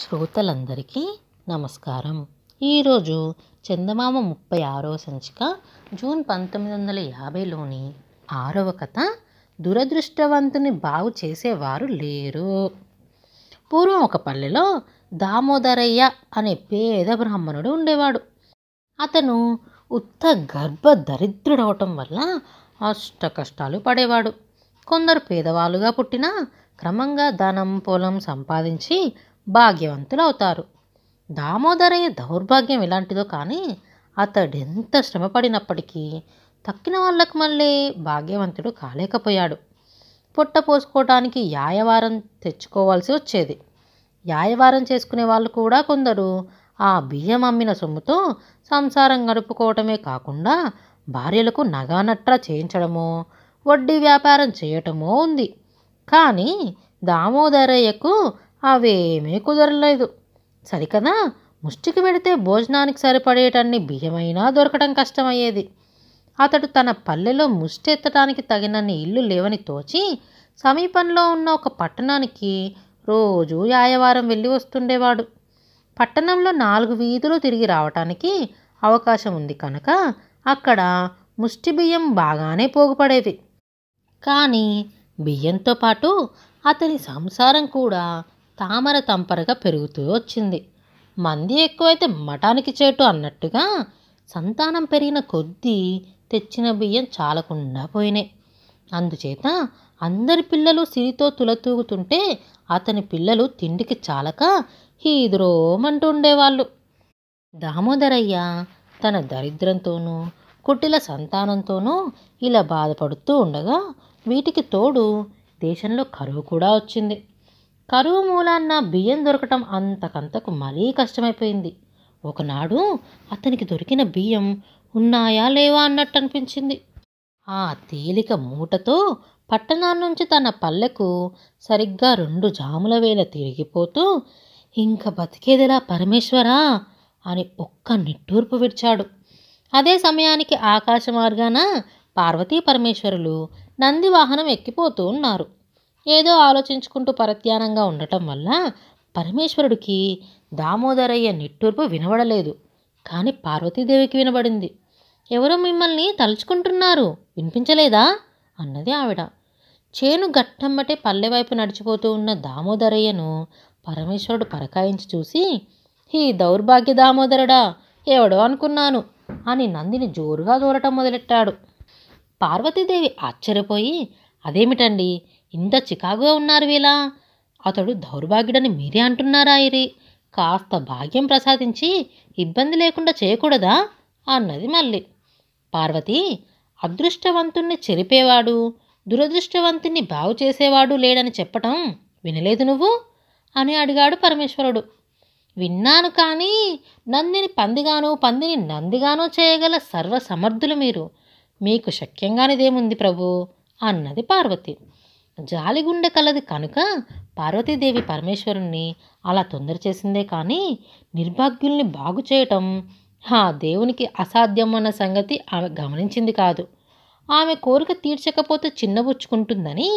శ్రోతలందరికీ నమస్కారం ఈరోజు చందమామ ముప్పై ఆరవ సంచిక జూన్ పంతొమ్మిది వందల యాభైలోని ఆరవ కథ దురదృష్టవంతుని బాగు చేసేవారు లేరు పూర్వం ఒక పల్లెలో దామోదరయ్య అనే పేద బ్రాహ్మణుడు ఉండేవాడు అతను ఉత్త గర్భ దరిద్రుడవటం వల్ల అష్ట కష్టాలు పడేవాడు కొందరు పేదవాళ్ళుగా పుట్టినా క్రమంగా ధనం పొలం సంపాదించి భాగ్యవంతులు అవుతారు దామోదరయ్య దౌర్భాగ్యం ఇలాంటిదో కానీ అతడెంత శ్రమపడినప్పటికీ తక్కిన వాళ్ళకు మళ్ళీ భాగ్యవంతుడు కాలేకపోయాడు పొట్ట పోసుకోవడానికి యాయవారం తెచ్చుకోవాల్సి వచ్చేది యాయవారం చేసుకునే వాళ్ళు కూడా కొందరు ఆ బియ్యం అమ్మిన సొమ్ముతో సంసారం గడుపుకోవటమే కాకుండా భార్యలకు నగానట్రా చేయించడమో వడ్డీ వ్యాపారం చేయటమో ఉంది కానీ దామోదరయ్యకు అవేమీ కుదరలేదు సరికదా ముష్టికి పెడితే భోజనానికి సరిపడేటన్ని బియ్యమైనా దొరకడం కష్టమయ్యేది అతడు తన పల్లెలో ముష్టి ఎత్తడానికి తగినన్ని ఇల్లు లేవని తోచి సమీపంలో ఉన్న ఒక పట్టణానికి రోజు యాయవారం వెళ్ళి వస్తుండేవాడు పట్టణంలో నాలుగు వీధులు తిరిగి రావటానికి అవకాశం ఉంది కనుక అక్కడ ముష్టి బియ్యం బాగానే పోగుపడేవి కానీ బియ్యంతో పాటు అతని సంసారం కూడా తామర తంపరగా పెరుగుతూ వచ్చింది మంది ఎక్కువైతే మఠానికి చేటు అన్నట్టుగా సంతానం పెరిగిన కొద్దీ తెచ్చిన బియ్యం చాలకుండా పోయినాయి అందుచేత అందరి పిల్లలు సిరితో తులతూగుతుంటే అతని పిల్లలు తిండికి చాలక హీద్రోమంటూ ఉండేవాళ్ళు దామోదరయ్య తన దరిద్రంతోనూ కుట్టిల సంతానంతోనూ ఇలా బాధపడుతూ ఉండగా వీటికి తోడు దేశంలో కరువు కూడా వచ్చింది కరువు మూలాన్న బియ్యం దొరకటం అంతకంతకు మరీ కష్టమైపోయింది ఒకనాడు అతనికి దొరికిన బియ్యం ఉన్నాయా లేవా అన్నట్టు అనిపించింది ఆ తేలిక మూటతో నుంచి తన పల్లెకు సరిగ్గా రెండు జాముల వేళ తిరిగిపోతూ ఇంక బతికేదిలా పరమేశ్వరా అని ఒక్క నిట్టూర్పు విడిచాడు అదే సమయానికి ఆకాశ మార్గాన పార్వతీ పరమేశ్వరులు నంది వాహనం ఎక్కిపోతూ ఉన్నారు ఏదో ఆలోచించుకుంటూ పరధ్యానంగా ఉండటం వల్ల పరమేశ్వరుడికి దామోదరయ్య నిట్టూర్పు వినబడలేదు కానీ పార్వతీదేవికి వినబడింది ఎవరో మిమ్మల్ని తలుచుకుంటున్నారు వినిపించలేదా అన్నది ఆవిడ చేను గట్టమ్మటే పల్లె వైపు నడిచిపోతూ ఉన్న దామోదరయ్యను పరమేశ్వరుడు పరకాయించి చూసి ఈ దౌర్భాగ్య దామోదరుడా ఎవడో అనుకున్నాను అని నందిని జోరుగా దూరటం మొదలెట్టాడు పార్వతీదేవి ఆశ్చర్యపోయి అదేమిటండి ఇంత చికాగో ఉన్నారు వీలా అతడు దౌర్భాగ్యుడని మీరే అంటున్నారా ఇరి కాస్త భాగ్యం ప్రసాదించి ఇబ్బంది లేకుండా చేయకూడదా అన్నది మళ్ళీ పార్వతి అదృష్టవంతుణ్ణి చెరిపేవాడు దురదృష్టవంతుణ్ణి బాగు చేసేవాడు లేడని చెప్పటం వినలేదు నువ్వు అని అడిగాడు పరమేశ్వరుడు విన్నాను కానీ నందిని పందిగాను పందిని నందిగాను చేయగల సర్వసమర్థులు మీరు మీకు శక్యంగానిదేముంది ప్రభు అన్నది పార్వతి జాలిగుండె కలది కనుక పార్వతీదేవి పరమేశ్వరుణ్ణి అలా తొందర చేసిందే కానీ నిర్భాగ్యుల్ని బాగు చేయటం ఆ దేవునికి అసాధ్యం అన్న సంగతి ఆమె గమనించింది కాదు ఆమె కోరిక తీర్చకపోతే చిన్నబుచ్చుకుంటుందని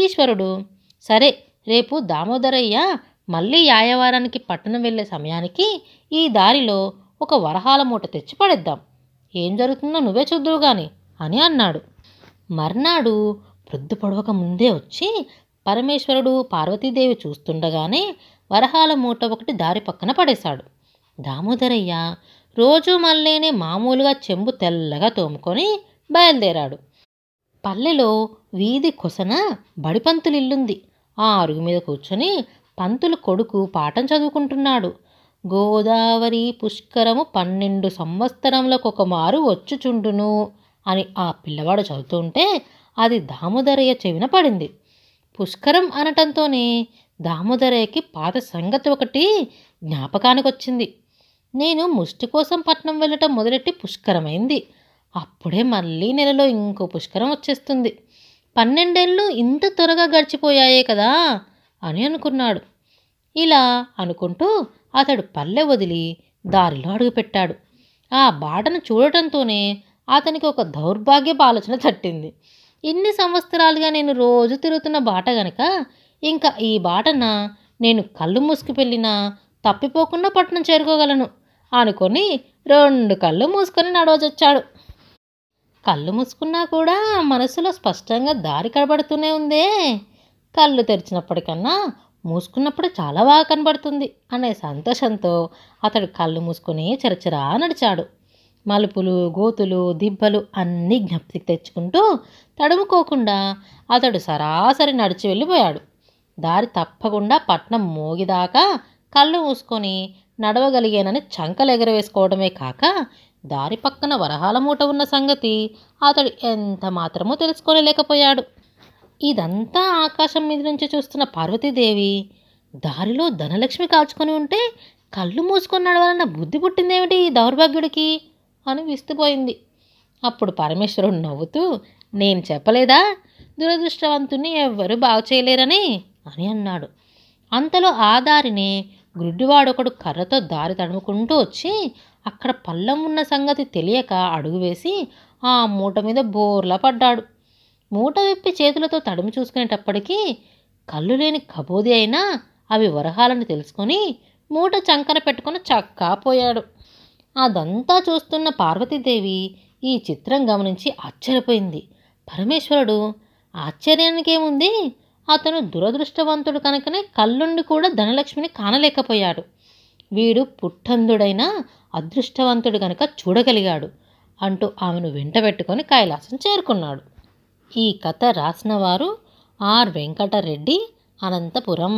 ఈశ్వరుడు సరే రేపు దామోదరయ్య మళ్ళీ యాయవారానికి పట్టణం వెళ్ళే సమయానికి ఈ దారిలో ఒక వరహాల మూట తెచ్చి పడేద్దాం ఏం జరుగుతుందో నువ్వే చూద్దువు కానీ అని అన్నాడు మర్నాడు ప్రొద్దు పొడవక ముందే వచ్చి పరమేశ్వరుడు పార్వతీదేవి చూస్తుండగానే వరహాల మూట ఒకటి దారి పక్కన పడేశాడు దామోదరయ్య రోజు మల్లేనే మామూలుగా చెంబు తెల్లగా తోముకొని బయలుదేరాడు పల్లెలో వీధి కొసన ఇల్లుంది ఆ అరుగు మీద కూర్చొని పంతులు కొడుకు పాఠం చదువుకుంటున్నాడు గోదావరి పుష్కరము పన్నెండు సంవత్సరములకు ఒక మారు వచ్చుచుండును అని ఆ పిల్లవాడు చదువుతుంటే అది దామోదరయ్య చెవిన పడింది పుష్కరం అనటంతోనే దామోదరయ్యకి పాత సంగతి ఒకటి జ్ఞాపకానికి వచ్చింది నేను ముష్టి కోసం పట్నం వెళ్ళటం మొదలెట్టి పుష్కరమైంది అప్పుడే మళ్ళీ నెలలో ఇంకో పుష్కరం వచ్చేస్తుంది పన్నెండేళ్ళు ఇంత త్వరగా గడిచిపోయాయే కదా అని అనుకున్నాడు ఇలా అనుకుంటూ అతడు పల్లె వదిలి దారిలో అడుగుపెట్టాడు ఆ బాటను చూడటంతోనే అతనికి ఒక దౌర్భాగ్య ఆలోచన తట్టింది ఇన్ని సంవత్సరాలుగా నేను రోజు తిరుగుతున్న బాట గనక ఇంకా ఈ బాటన నేను కళ్ళు మూసుకు వెళ్ళినా తప్పిపోకుండా పట్నం చేరుకోగలను అనుకొని రెండు కళ్ళు మూసుకొని నడవచొచ్చాడు కళ్ళు మూసుకున్నా కూడా మనసులో స్పష్టంగా దారి కనబడుతూనే ఉందే కళ్ళు తెరిచినప్పటికన్నా మూసుకున్నప్పుడు చాలా బాగా కనబడుతుంది అనే సంతోషంతో అతడు కళ్ళు మూసుకొని చిరచిరా నడిచాడు మలుపులు గోతులు దిబ్బలు అన్నీ జ్ఞప్తికి తెచ్చుకుంటూ తడుముకోకుండా అతడు సరాసరి నడిచి వెళ్ళిపోయాడు దారి తప్పకుండా పట్నం మోగిదాకా కళ్ళు మూసుకొని నడవగలిగానని చంకలు ఎగరవేసుకోవడమే కాక దారి పక్కన వరహాల మూట ఉన్న సంగతి అతడు ఎంత మాత్రమో తెలుసుకోలేకపోయాడు ఇదంతా ఆకాశం మీద నుంచి చూస్తున్న పార్వతీదేవి దారిలో ధనలక్ష్మి కాల్చుకొని ఉంటే కళ్ళు మూసుకొని నడవాలన్న బుద్ధి పుట్టిందేమిటి ఈ దౌర్భాగ్యుడికి అని విస్తుపోయింది అప్పుడు పరమేశ్వరుడు నవ్వుతూ నేను చెప్పలేదా దురదృష్టవంతుని ఎవ్వరూ బాగు చేయలేరని అని అన్నాడు అంతలో ఆ దారిని గుడ్డివాడొకడు కర్రతో దారి తడుముకుంటూ వచ్చి అక్కడ పళ్ళం ఉన్న సంగతి తెలియక అడుగు వేసి ఆ మూట మీద బోర్లా పడ్డాడు మూట విప్పి చేతులతో తడుము చూసుకునేటప్పటికీ కళ్ళు లేని కబోది అయినా అవి వరహాలను తెలుసుకొని మూట చంకన పెట్టుకుని చక్కా పోయాడు అదంతా చూస్తున్న పార్వతీదేవి ఈ చిత్రం గమనించి ఆశ్చర్యపోయింది పరమేశ్వరుడు ఆశ్చర్యానికేముంది అతను దురదృష్టవంతుడు కనుకనే కళ్ళుండి కూడా ధనలక్ష్మిని కానలేకపోయాడు వీడు పుట్టందుడైన అదృష్టవంతుడు కనుక చూడగలిగాడు అంటూ ఆమెను వెంటబెట్టుకొని కైలాసం చేరుకున్నాడు ఈ కథ రాసిన వారు ఆర్ వెంకటరెడ్డి అనంతపురం